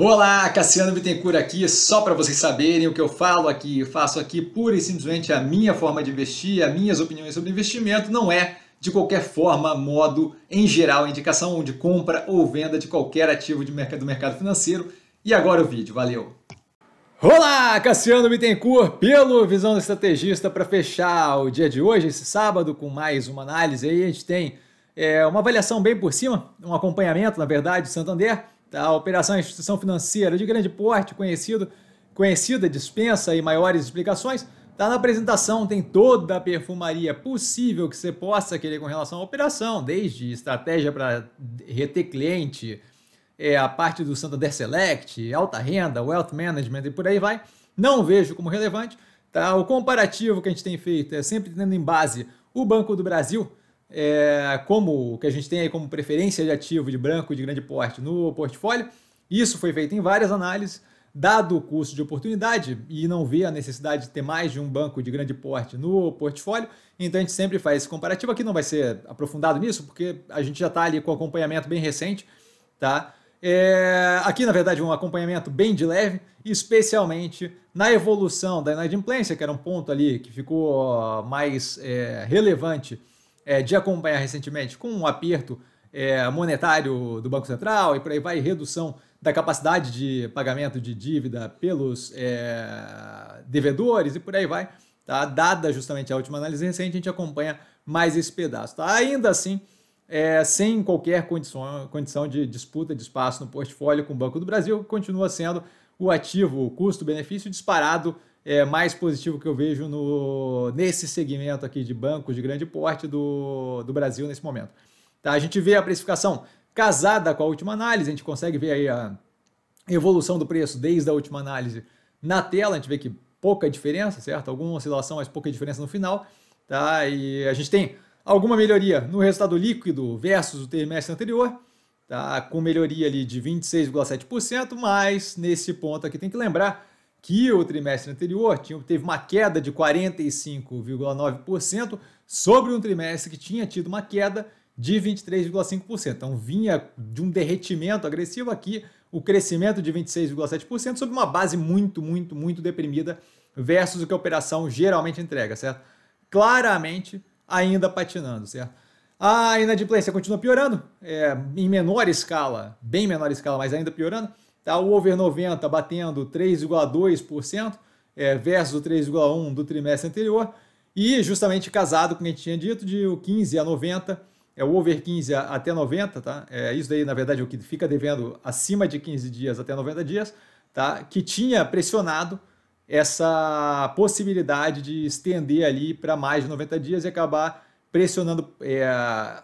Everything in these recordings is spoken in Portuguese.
Olá, Cassiano Bittencourt aqui, só para vocês saberem o que eu falo aqui, eu faço aqui pura e simplesmente a minha forma de investir, as minhas opiniões sobre investimento, não é de qualquer forma, modo, em geral, indicação de compra ou venda de qualquer ativo de mercado, do mercado financeiro. E agora o vídeo, valeu! Olá, Cassiano Bittencourt, pelo Visão do Estrategista, para fechar o dia de hoje, esse sábado, com mais uma análise aí, a gente tem é, uma avaliação bem por cima, um acompanhamento, na verdade, do Santander, a operação é instituição financeira de grande porte, conhecido, conhecida, dispensa e maiores explicações. Está na apresentação, tem toda a perfumaria possível que você possa querer com relação à operação, desde estratégia para reter cliente, é, a parte do Santander Select, alta renda, wealth management e por aí vai. Não vejo como relevante. Tá? O comparativo que a gente tem feito é sempre tendo em base o Banco do Brasil, é, como o que a gente tem aí como preferência de ativo de branco de grande porte no portfólio. Isso foi feito em várias análises, dado o custo de oportunidade e não vê a necessidade de ter mais de um banco de grande porte no portfólio. Então a gente sempre faz esse comparativo. Aqui não vai ser aprofundado nisso, porque a gente já está ali com acompanhamento bem recente, tá? É, aqui, na verdade, um acompanhamento bem de leve, especialmente na evolução da inadimplência, que era um ponto ali que ficou mais é, relevante é, de acompanhar recentemente com um aperto é, monetário do Banco Central e por aí vai, redução da capacidade de pagamento de dívida pelos é, devedores e por aí vai. Tá? Dada justamente a última análise recente, a gente acompanha mais esse pedaço. Tá? Ainda assim, é, sem qualquer condição, condição de disputa de espaço no portfólio com o Banco do Brasil, continua sendo o ativo, custo-benefício disparado é, mais positivo que eu vejo no, nesse segmento aqui de bancos de grande porte do, do Brasil nesse momento. Tá? A gente vê a precificação casada com a última análise, a gente consegue ver aí a evolução do preço desde a última análise na tela, a gente vê que pouca diferença, certo? Alguma oscilação, mas pouca diferença no final, tá? E a gente tem alguma melhoria no resultado líquido versus o trimestre anterior, tá? Com melhoria ali de 26,7%, mas nesse ponto aqui tem que lembrar que o trimestre anterior tinha, teve uma queda de 45,9% sobre um trimestre que tinha tido uma queda de 23,5%. Então vinha de um derretimento agressivo aqui, o crescimento de 26,7% sobre uma base muito, muito, muito deprimida versus o que a operação geralmente entrega, certo? Claramente ainda patinando, certo? A inadimplência continua piorando, é, em menor escala, bem menor escala, mas ainda piorando. Tá? O over 90 batendo 3,2% é, versus o 3,1% do trimestre anterior. E justamente casado com o que a gente tinha dito, de 15 a 90, é o over 15 até 90, tá? É, isso daí, na verdade, é o que fica devendo acima de 15 dias até 90 dias, tá? Que tinha pressionado essa possibilidade de estender ali para mais de 90 dias e acabar pressionando, é,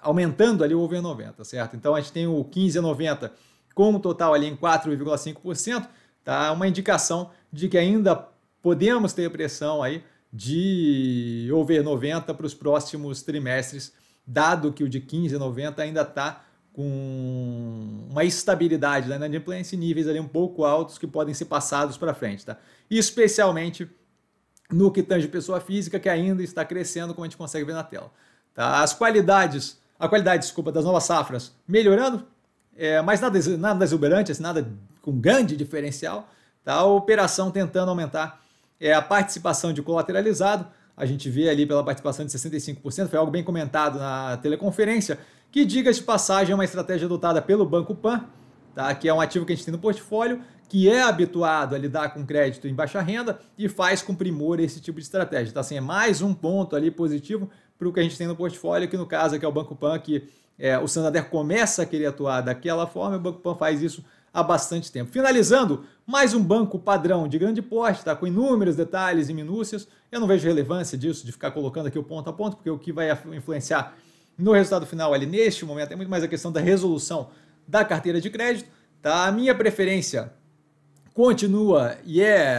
aumentando ali o over 90, certo? Então a gente tem o 15 a 90 com o total ali em 4,5%, tá uma indicação de que ainda podemos ter pressão aí de over 90 para os próximos trimestres, dado que o de 15,90 ainda está com uma estabilidade né? na né? inadimplência níveis ali um pouco altos que podem ser passados para frente, tá? Especialmente no que tange pessoa física, que ainda está crescendo, como a gente consegue ver na tela. Tá? As qualidades, a qualidade, desculpa, das novas safras melhorando, é, mas nada, nada exuberante, assim, nada com grande diferencial. Tá? A operação tentando aumentar é, a participação de colateralizado, a gente vê ali pela participação de 65%, foi algo bem comentado na teleconferência, que, diga de passagem, é uma estratégia adotada pelo Banco Pan, tá? que é um ativo que a gente tem no portfólio, que é habituado a lidar com crédito em baixa renda e faz com primor esse tipo de estratégia. Tá? Assim, é mais um ponto ali positivo para o que a gente tem no portfólio, que no caso aqui é o Banco Pan, que é, o Santander começa a querer atuar daquela forma, e o Banco Pan faz isso há bastante tempo. Finalizando, mais um banco padrão de grande porte, tá? com inúmeros detalhes e minúcias. Eu não vejo relevância disso, de ficar colocando aqui o ponto a ponto, porque o que vai influenciar no resultado final ali neste momento é muito mais a questão da resolução da carteira de crédito. Tá? A minha preferência continua e é,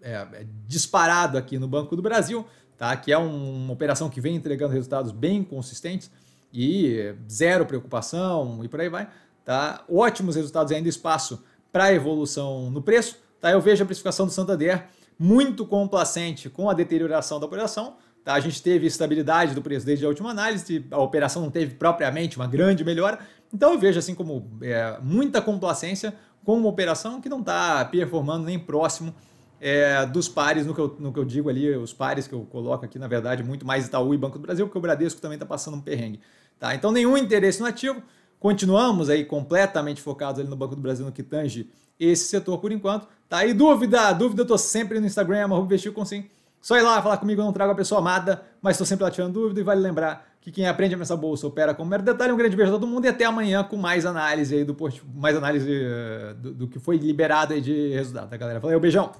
é, é disparado aqui no Banco do Brasil, tá? que é um, uma operação que vem entregando resultados bem consistentes e zero preocupação e por aí vai. Tá? Ótimos resultados e ainda espaço para evolução no preço. Tá? Eu vejo a precificação do Santander muito complacente com a deterioração da operação. Tá? A gente teve estabilidade do preço desde a última análise, a operação não teve propriamente uma grande melhora. Então eu vejo assim como é, muita complacência com uma operação que não está performando nem próximo é, dos pares no que, eu, no que eu digo ali, os pares que eu coloco aqui, na verdade, muito mais Itaú e Banco do Brasil, porque o Bradesco também está passando um perrengue. Tá? Então, nenhum interesse no ativo. Continuamos aí completamente focados ali no Banco do Brasil no que tange esse setor por enquanto. Tá? E dúvida, dúvida, eu tô sempre no Instagram, arroba com sim. Só ir lá falar comigo, eu não trago a pessoa amada, mas estou sempre lá tirando dúvida e vale lembrar que quem aprende a essa bolsa opera como mero detalhe. Um grande beijo a todo mundo e até amanhã com mais análise aí do mais análise eh, do, do que foi liberado aí de resultado, tá, galera? Valeu, beijão!